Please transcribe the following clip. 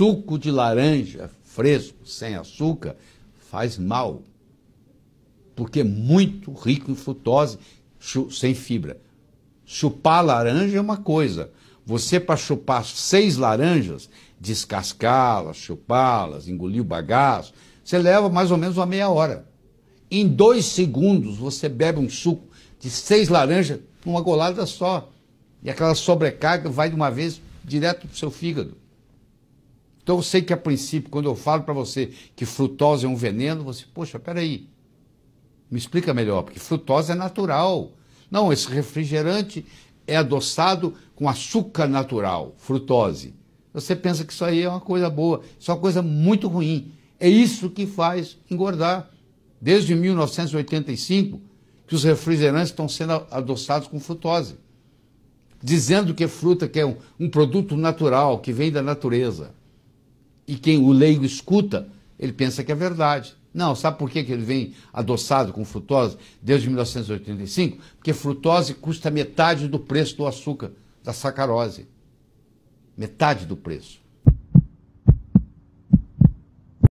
suco de laranja fresco, sem açúcar, faz mal. Porque é muito rico em frutose, sem fibra. Chupar laranja é uma coisa. Você, para chupar seis laranjas, descascá-las, chupá-las, engolir o bagaço, você leva mais ou menos uma meia hora. Em dois segundos, você bebe um suco de seis laranjas, uma golada só. E aquela sobrecarga vai de uma vez direto para o seu fígado. Então eu sei que a princípio, quando eu falo para você que frutose é um veneno, você, poxa, peraí, me explica melhor, porque frutose é natural. Não, esse refrigerante é adoçado com açúcar natural, frutose. Você pensa que isso aí é uma coisa boa, isso é uma coisa muito ruim. É isso que faz engordar. Desde 1985, que os refrigerantes estão sendo adoçados com frutose, dizendo que é fruta que é um, um produto natural, que vem da natureza e quem o leigo escuta, ele pensa que é verdade. Não, sabe por que, que ele vem adoçado com frutose desde 1985? Porque frutose custa metade do preço do açúcar, da sacarose. Metade do preço.